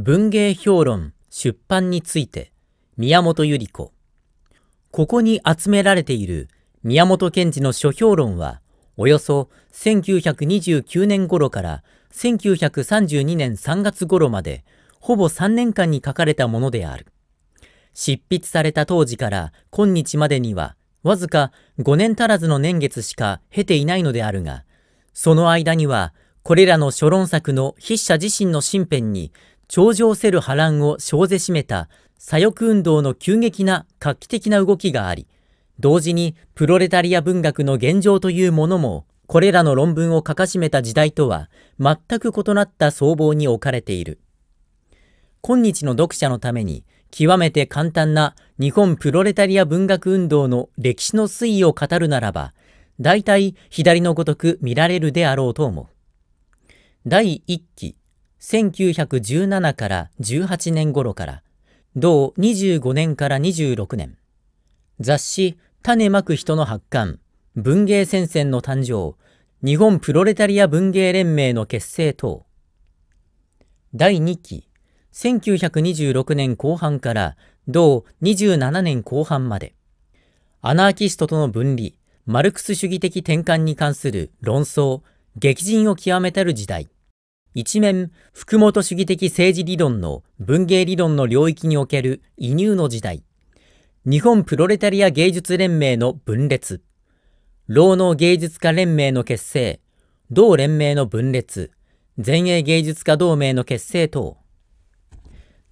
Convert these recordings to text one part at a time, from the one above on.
文芸評論出版について宮本百合子ここに集められている宮本賢治の書評論はおよそ1929年頃から1932年3月頃までほぼ3年間に書かれたものである執筆された当時から今日までにはわずか5年足らずの年月しか経ていないのであるがその間にはこれらの諸論作の筆者自身の身辺に頂上せる波乱を生ぜしめた左翼運動の急激な画期的な動きがあり、同時にプロレタリア文学の現状というものも、これらの論文を書かしめた時代とは全く異なった相合に置かれている。今日の読者のために、極めて簡単な日本プロレタリア文学運動の歴史の推移を語るならば、大体左のごとく見られるであろうと思う。第1期1917から18年頃から、同25年から26年、雑誌種まく人の発刊、文芸戦線の誕生、日本プロレタリア文芸連盟の結成等。第2期、1926年後半から同27年後半まで、アナーキストとの分離、マルクス主義的転換に関する論争、激甚を極めたる時代。一面、福本主義的政治理論の文芸理論の領域における移入の時代、日本プロレタリア芸術連盟の分裂、労農芸術家連盟の結成、同連盟の分裂、前衛芸術家同盟の結成等。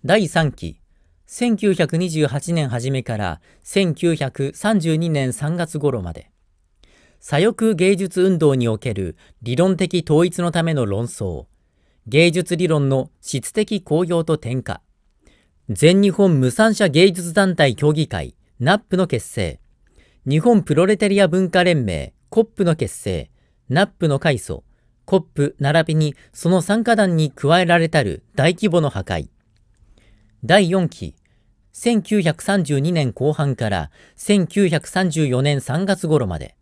第3期、1928年初めから1932年3月頃まで。左翼芸術運動における理論的統一のための論争、芸術理論の質的公用と転化全日本無産者芸術団体協議会 NAP の結成日本プロレタリア文化連盟 COP の結成 NAP の改祖 COP 並びにその参加団に加えられたる大規模の破壊第4期1932年後半から1934年3月頃まで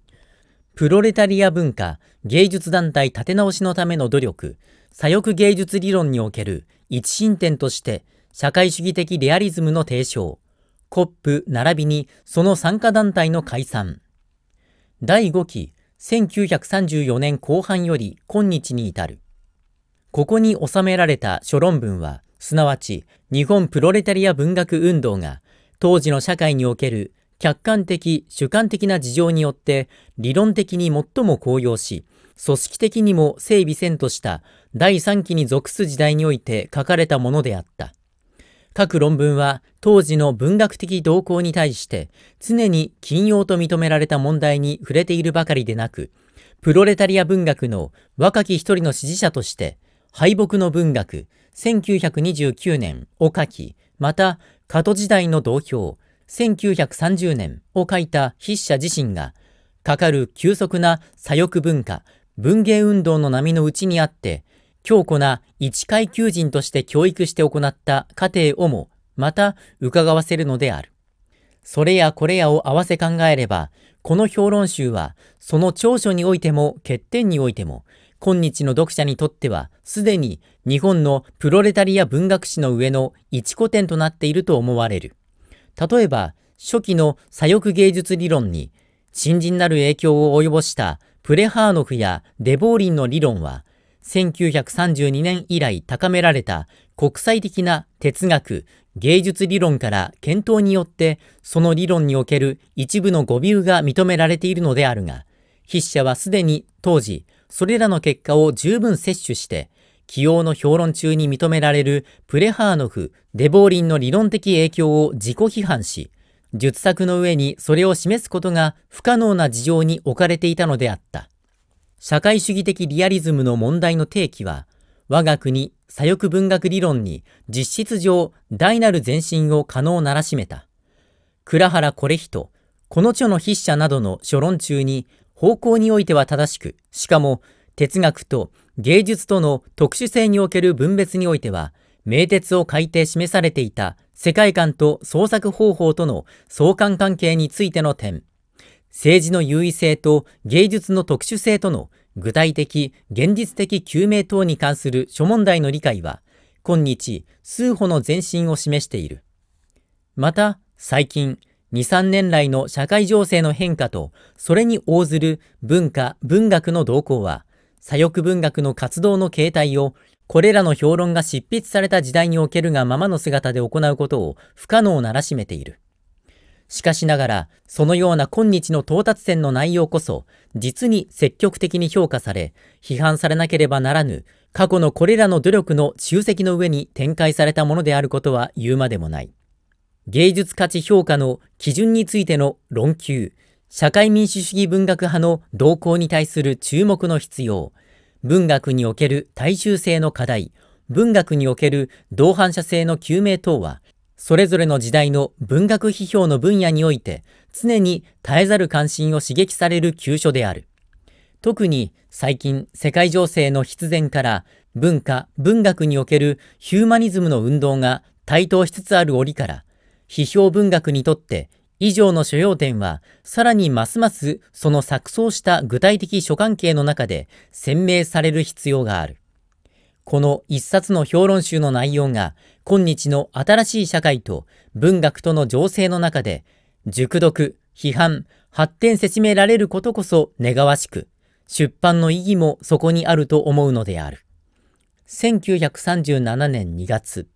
プロレタリア文化、芸術団体立て直しのための努力、左翼芸術理論における一進展として社会主義的レアリズムの提唱、COP 並びにその参加団体の解散。第5期、1934年後半より今日に至る。ここに収められた諸論文は、すなわち日本プロレタリア文学運動が当時の社会における客観的、主観的な事情によって理論的に最も高揚し、組織的にも整備せんとした第3期に属す時代において書かれたものであった。各論文は当時の文学的動向に対して常に禁用と認められた問題に触れているばかりでなく、プロレタリア文学の若き一人の支持者として、敗北の文学1929年を書き、また、過渡時代の同票1930年を書いた筆者自身が、かかる急速な左翼文化、文芸運動の波のうちにあって、強固な一階級人として教育して行った過程をも、また伺わせるのである。それやこれやを合わせ考えれば、この評論集は、その長所においても欠点においても、今日の読者にとっては、すでに日本のプロレタリア文学史の上の一古典となっていると思われる。例えば、初期の左翼芸術理論に、新人なる影響を及ぼしたプレハーノフやデボーリンの理論は、1932年以来高められた国際的な哲学、芸術理論から検討によってその理論における一部の誤謬が認められているのであるが、筆者はすでに当時それらの結果を十分摂取して起用の評論中に認められるプレハーノフ、デボーリンの理論的影響を自己批判し、術作の上にそれを示すことが不可能な事情に置かれていたのであった。社会主義的リアリズムの問題の提起は、我が国左翼文学理論に実質上大なる前進を可能ならしめた。倉原これ人、この著の筆者などの諸論中に、方向においては正しく、しかも哲学と芸術との特殊性における分別においては、名鉄を書いて示されていた世界観と創作方法との相関関係についての点、政治の優位性と芸術の特殊性との具体的、現実的究明等に関する諸問題の理解は、今日、数歩の前進を示している。また、最近、2、3年来の社会情勢の変化と、それに応ずる文化、文学の動向は、左翼文学の活動の形態を、これらの評論が執筆された時代におけるがままの姿で行うことを不可能ならしめている。しかしながら、そのような今日の到達点の内容こそ、実に積極的に評価され、批判されなければならぬ、過去のこれらの努力の集積の上に展開されたものであることは言うまでもない。芸術価値評価の基準についての論求、社会民主主義文学派の動向に対する注目の必要、文学における大衆性の課題、文学における同伴者性の究明等は、それぞれの時代の文学批評の分野において、常に絶えざる関心を刺激される急所である。特に最近世界情勢の必然から文化、文学におけるヒューマニズムの運動が台頭しつつある折から、批評文学にとって以上の所要点は、さらにますますその錯綜した具体的諸関係の中で鮮明される必要がある。この一冊の評論集の内容が、今日の新しい社会と文学との情勢の中で、熟読、批判、発展せしめられることこそ願わしく、出版の意義もそこにあると思うのである。1937年2月。